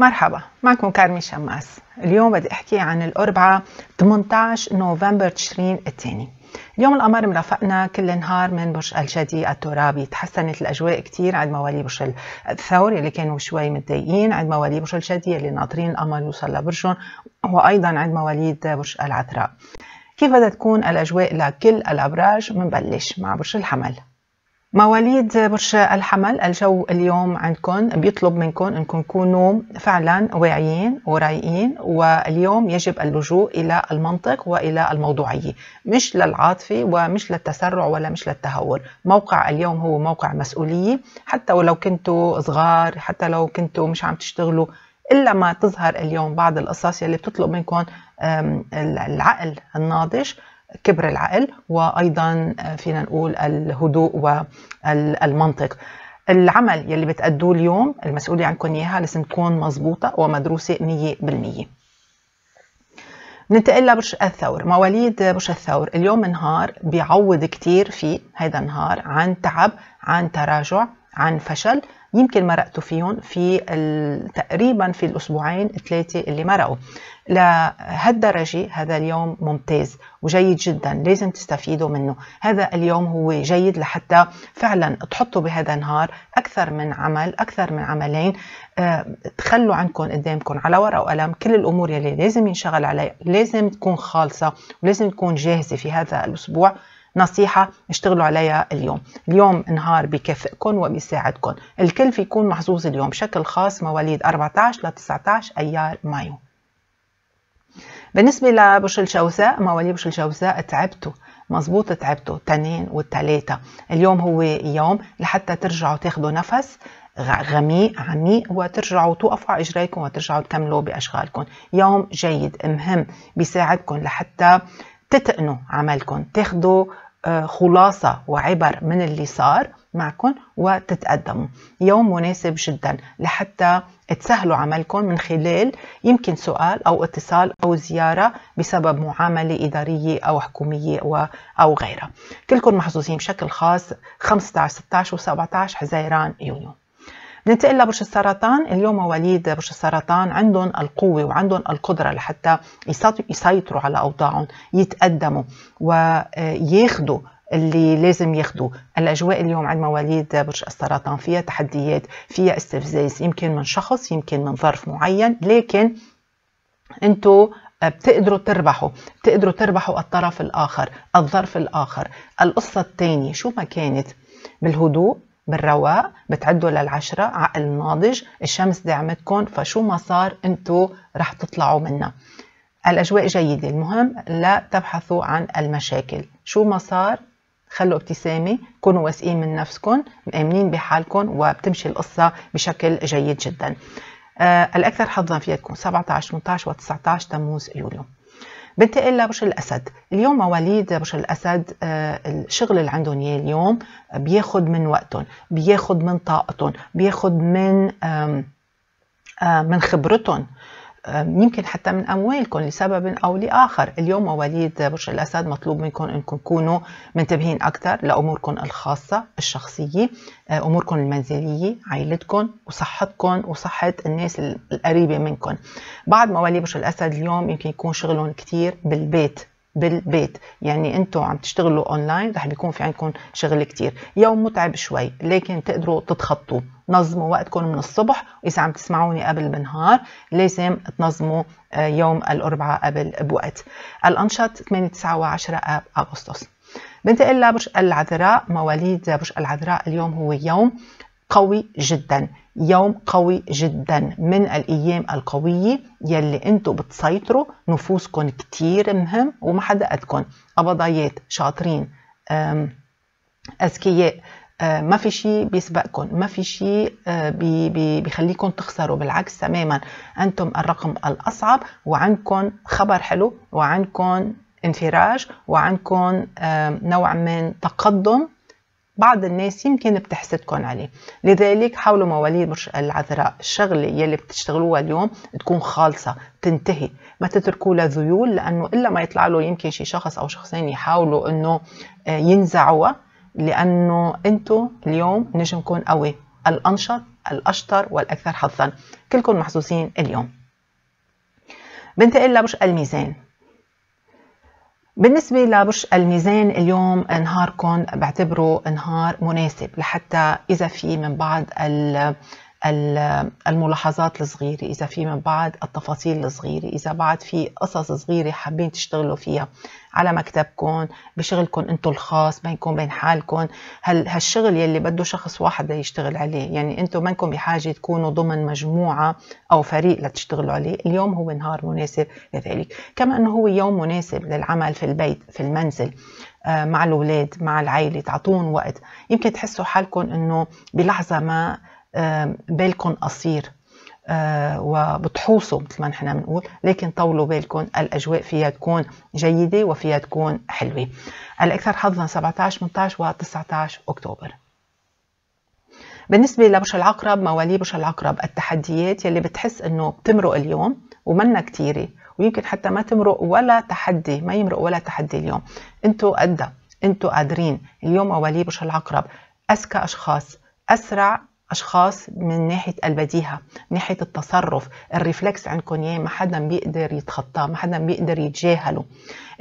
مرحبا معكم كارمي شماس اليوم بدي احكي عن الأربعة 18 نوفمبر تشرين الثاني اليوم القمر مرافقنا كل نهار من برج الجدي الترابي تحسنت الاجواء كثير عند موالي برج الثور اللي كانوا شوي متضايقين عند موالي برج الجدي اللي ناطرين القمر يوصل لبرجهم وايضا عند مواليد برج العذراء كيف بدها تكون الاجواء لكل الابراج منبلش مع برج الحمل مواليد برج الحمل الجو اليوم عندكم بيطلب منكم انكم تكونوا فعلا واعيين ورايقين واليوم يجب اللجوء الى المنطق والى الموضوعيه مش للعاطفه ومش للتسرع ولا مش للتهور موقع اليوم هو موقع مسؤوليه حتى ولو كنتوا صغار حتى لو كنتوا مش عم تشتغلوا الا ما تظهر اليوم بعض القصص يلي بتطلب منكم العقل الناضج كبر العقل وايضا فينا نقول الهدوء والمنطق العمل يلي بتأدوه اليوم المسؤولية عنكم إياها لازم تكون مضبوطة ومدروسة 100% ننتقل لبرج الثور مواليد برج الثور اليوم نهار بيعوض كتير فيه هيدا النهار عن تعب عن تراجع عن فشل يمكن مرقتوا فيهم في تقريبا في الأسبوعين ثلاثة اللي مرقوا لهالدرجة هذا اليوم ممتاز وجيد جدا لازم تستفيدوا منه هذا اليوم هو جيد لحتى فعلا تحطوا بهذا النهار أكثر من عمل أكثر من عملين آه، تخلوا عندكم قدامكم على ورقة وقلم كل الأمور اللي لازم ينشغل عليها لازم تكون خالصة ولازم تكون جاهزة في هذا الأسبوع نصيحة اشتغلوا عليها اليوم اليوم نهار بكفئكم وبيساعدكم الكل فيكون محظوظ اليوم بشكل خاص مواليد 14 ل 19 أيار مايو بالنسبة لبرج الجوزاء مواليد برج الجوزاء تعبتوا مظبوط تعبتوا تنين والتلاتة اليوم هو يوم لحتى ترجعوا تاخذوا نفس غميق عميق وترجعوا توقفوا على اجريكم وترجعوا تكملوا باشغالكم يوم جيد مهم بيساعدكم لحتى تتقنوا عملكم تاخدوا آه، خلاصة وعبر من اللي صار معكم وتتقدموا يوم مناسب جدا لحتى تسهلوا عملكم من خلال يمكن سؤال أو اتصال أو زيارة بسبب معاملة إدارية أو حكومية أو غيرها كلكم محظوظين بشكل خاص 15 16 و17 حزيران يونيو ننتقل لبرج السرطان اليوم مواليد برج السرطان عندهم القوة وعندهم القدرة لحتى يسيطروا على أوضاعهم يتقدموا وياخدوا اللي لازم ياخدوا الأجواء اليوم عند مواليد برج السرطان فيها تحديات فيها استفزاز يمكن من شخص يمكن من ظرف معين لكن انتوا بتقدروا تربحوا بتقدروا تربحوا الطرف الآخر الظرف الآخر القصة الثانية شو ما كانت بالهدوء بالرواق بتعدوا للعشرة عقل ناضج الشمس دعمتكم فشو ما صار انتو رح تطلعوا منها الأجواء جيدة المهم لا تبحثوا عن المشاكل شو ما صار خلوا ابتسامة كونوا واثقين من نفسكم مآمنين بحالكم وبتمشي القصة بشكل جيد جدا آه الأكثر حظا فيها تكون 17 18 و19 تموز يوليو بنتقل لبرج الاسد اليوم مواليد برج الاسد آه، الشغل اللي عندهم اياه اليوم بياخد من وقتهم بياخد من طاقتهم بياخد من من خبرتهم يمكن حتى من أموالكم لسبب أو لآخر اليوم مواليد برج الأسد مطلوب منكم أنكم تكونوا منتبهين أكثر لأموركم الخاصة الشخصية أه، أموركم المنزلية عائلتكم وصحتكم وصحة الناس القريبة منكم بعض مواليد برج الأسد اليوم يمكن يكون شغلهم كثير بالبيت بالبيت يعني انتم عم تشتغلوا اونلاين رح بيكون في عندكم شغل كتير يوم متعب شوي لكن تقدروا تتخطوا نظموا وقتكم من الصبح واذا عم تسمعوني قبل بالنهار لازم تنظموا آه، يوم الاربعاء قبل بوقت الانشط 8 9 و10 اغسطس بنتقل لبرج العذراء مواليد برج العذراء اليوم هو يوم قوي جدا يوم قوي جدا من الايام القويه يلي انتم بتسيطروا نفوسكم كتير مهم وما حدا قدكم ابضايات شاطرين اذكياء ما في شيء بيسبقكم ما في شيء بيخليكم تخسروا بالعكس تماما انتم الرقم الاصعب وعندكم خبر حلو وعندكم انفراج وعندكم نوع من تقدم بعض الناس يمكن بتحسدكم عليه لذلك حاولوا مواليد برج العذراء الشغلة يلي بتشتغلوها اليوم تكون خالصة تنتهي ما تتركوا لها ذيول لأنه إلا ما يطلع له يمكن شي شخص أو شخصين يحاولوا أنه آه، ينزعوها لأنه أنتم اليوم نجمكم قوي الأنشط الأشطر والأكثر حظا كلكم محظوظين اليوم بنتقل لبرج الميزان بالنسبة لبرج الميزان اليوم نهاركم بعتبره نهار مناسب لحتى إذا في من بعض الملاحظات الصغيرة إذا في من بعد التفاصيل الصغيرة إذا بعد في قصص صغيرة حابين تشتغلوا فيها على مكتبكم بشغلكم أنتم الخاص بينكم بين حالكم هل هالشغل يلي بده شخص واحد يشتغل عليه يعني أنتم منكم بحاجة تكونوا ضمن مجموعة أو فريق لتشتغلوا عليه اليوم هو نهار مناسب لذلك كما أنه هو يوم مناسب للعمل في البيت في المنزل آه، مع الأولاد مع العائلة تعطون وقت يمكن تحسوا حالكم أنه بلحظة ما بالكم قصير آه، وبتحوصوا مثل ما نحن بنقول لكن طولوا بالكم الاجواء فيها تكون جيده وفيها تكون حلوه الاكثر حظا 17 18 و 19 اكتوبر بالنسبه لبرج العقرب مواليد برج العقرب التحديات يلي بتحس انه بتمرق اليوم ومنا كثيره ويمكن حتى ما تمرق ولا تحدي ما يمرق ولا تحدي اليوم انتوا قدها انتوا قادرين اليوم مواليد برج العقرب اذكى اشخاص اسرع اشخاص من ناحيه البديهه من ناحيه التصرف الريفلكس عندكم ما حدا بيقدر يتخطاه ما حدا بيقدر يتجاهله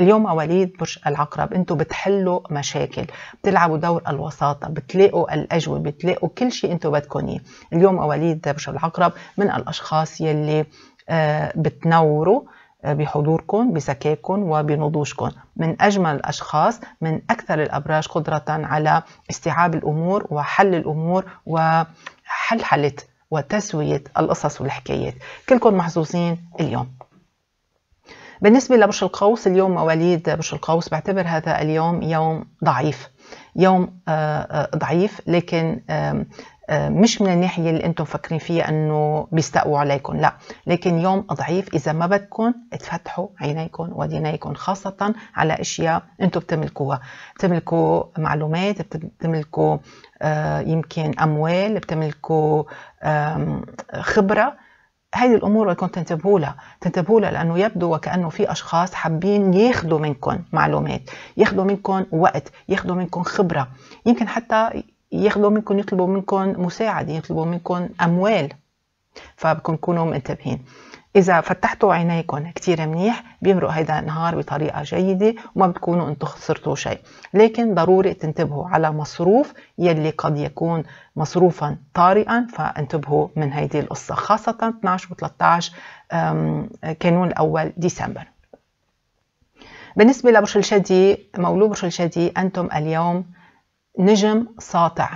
اليوم مواليد برج العقرب انتم بتحلوا مشاكل بتلعبوا دور الوساطه بتلاقوا الاجوبه بتلاقوا كل شيء انتم بدكم اياه اليوم مواليد برج العقرب من الاشخاص يلي آه، بتنوروا بحضوركم بذكائكم وبنضوجكم من أجمل الأشخاص من أكثر الأبراج قدرة على استيعاب الأمور وحل الأمور وحلحلة وتسوية القصص والحكايات كلكم محظوظين اليوم بالنسبة لبرج القوس اليوم مواليد برج القوس بعتبر هذا اليوم يوم ضعيف يوم آه، آه، ضعيف لكن آه، مش من الناحية اللي انتم مفكرين فيها انه بيستقوا عليكم لا لكن يوم ضعيف اذا ما بدكم تفتحوا عينيكم ودينيكم خاصة على اشياء انتم بتملكوها بتملكوا معلومات بتملكوا آه، يمكن اموال بتملكوا خبرة هذه الامور بدكم تنتبهوا لها تنتبهوا لها لانه يبدو وكانه في اشخاص حابين ياخذوا منكم معلومات ياخذوا منكم وقت ياخذوا منكم خبره يمكن حتى ياخدوا منكم يطلبوا منكم مساعدة يطلبوا منكم أموال فبكم تكونوا منتبهين إذا فتحتوا عينيكم كتير منيح بيمرق هيدا النهار بطريقة جيدة وما بتكونوا أنتم خسرتوا شيء لكن ضروري تنتبهوا على مصروف يلي قد يكون مصروفا طارئا فانتبهوا من هيدي القصة خاصة 12 و 13 كانون الأول ديسمبر بالنسبة لبرج الشدي مولود برج الشدي أنتم اليوم نجم ساطع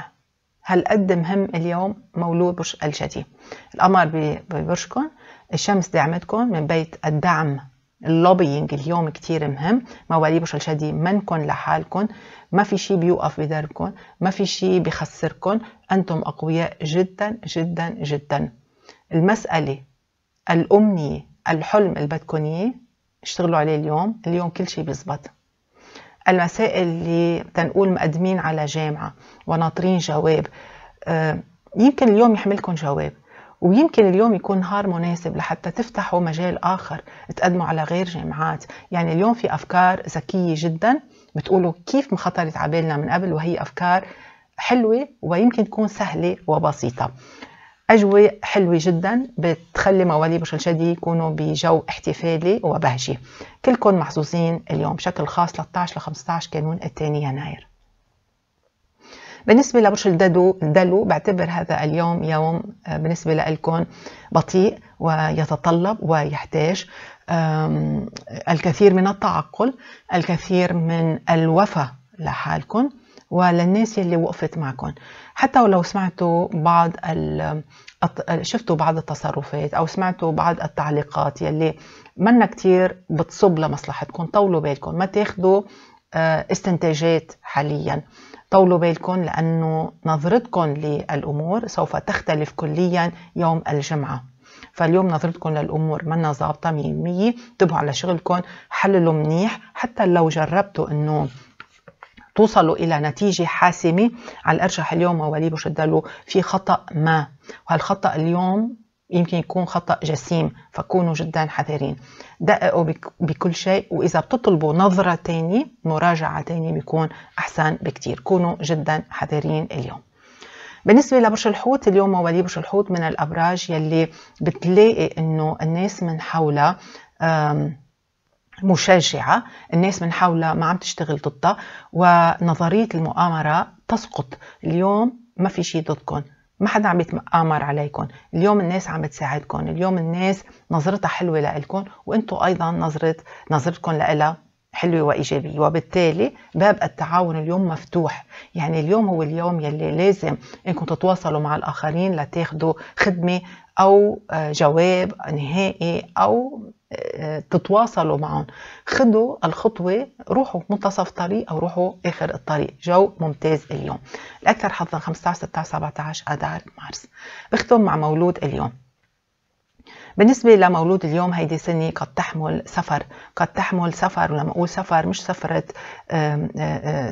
هل قد مهم اليوم مولود برج الجدي القمر ببرجكم الشمس دعمتكم من بيت الدعم اللوبينج اليوم كتير مهم مواليد برج الجدي منكن لحالكم ما في شيء بيوقف بدربكم ما في شيء بخسركم أنتم أقوياء جدا جدا جدا المسألة الأمنية الحلم اللي بدكم اياه اشتغلوا عليه اليوم اليوم كل شيء بيزبط المسائل اللي تنقول مقدمين على جامعة وناطرين جواب آه، يمكن اليوم يحملكم جواب ويمكن اليوم يكون نهار مناسب لحتى تفتحوا مجال آخر تقدموا على غير جامعات يعني اليوم في أفكار ذكية جدا بتقولوا كيف مخطرت خطرت على بالنا من قبل وهي أفكار حلوة ويمكن تكون سهلة وبسيطة أجواء حلوة جدا بتخلي موالي الجدي يكونوا بجو احتفالي وبهجي كلكم محظوظين اليوم بشكل خاص 13 ل 15 كانون الثاني يناير بالنسبة لبرج الدلو الدلو بعتبر هذا اليوم يوم آه، بالنسبة لكم بطيء ويتطلب ويحتاج الكثير من التعقل الكثير من الوفاء لحالكم وللناس اللي وقفت معكم حتى ولو سمعتوا بعض ال... شفتوا بعض التصرفات او سمعتوا بعض التعليقات يلي منا كتير بتصب لمصلحتكم طولوا بالكم ما تاخدوا آه، استنتاجات حاليا طولوا بالكم لانه نظرتكم للامور سوف تختلف كليا يوم الجمعه فاليوم نظرتكم للامور منا ظابطه 100% انتبهوا على شغلكم حللوا منيح حتى لو جربتوا انه توصلوا إلى نتيجة حاسمة على الأرجح اليوم مواليد بشد له في خطأ ما وهالخطأ اليوم يمكن يكون خطأ جسيم فكونوا جدا حذرين دققوا بكل شيء وإذا بتطلبوا نظرة تانية مراجعة تانية بيكون أحسن بكتير كونوا جدا حذرين اليوم بالنسبة لبرج الحوت اليوم مواليد برج الحوت من الأبراج يلي بتلاقي إنه الناس من حولها مشجعة الناس من حولها ما عم تشتغل ضدها ونظرية المؤامرة تسقط اليوم ما في شيء ضدكم ما حدا عم يتآمر عليكم اليوم الناس عم تساعدكم اليوم الناس نظرتها حلوة لإلكم وانتم أيضا نظرة نظرتكم لإلها حلوة وإيجابية وبالتالي باب التعاون اليوم مفتوح يعني اليوم هو اليوم يلي لازم انكم تتواصلوا مع الآخرين لتاخدوا خدمة أو آه، جواب نهائي أو تتواصلوا معهم خدوا الخطوة روحوا منتصف الطريق أو روحوا آخر الطريق جو ممتاز اليوم الأكثر حظا 15 16 17 أدار مارس بختم مع مولود اليوم بالنسبة لمولود اليوم هيدي سنة قد تحمل سفر قد تحمل سفر ولما أقول سفر مش سفرة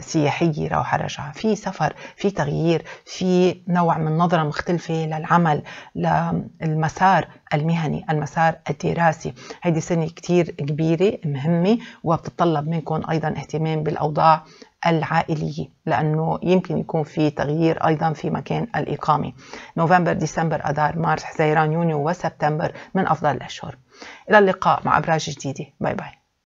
سياحية أو رجعة في سفر في تغيير في نوع من نظرة مختلفة للعمل للمسار المهني المسار الدراسي هيدي سنة كتير كبيرة مهمة وبتطلب منكم أيضا اهتمام بالأوضاع العائلية لأنه يمكن يكون في تغيير أيضا في مكان الإقامة نوفمبر ديسمبر أذار مارس حزيران يونيو وسبتمبر من أفضل الأشهر إلى اللقاء مع أبراج جديدة باي باي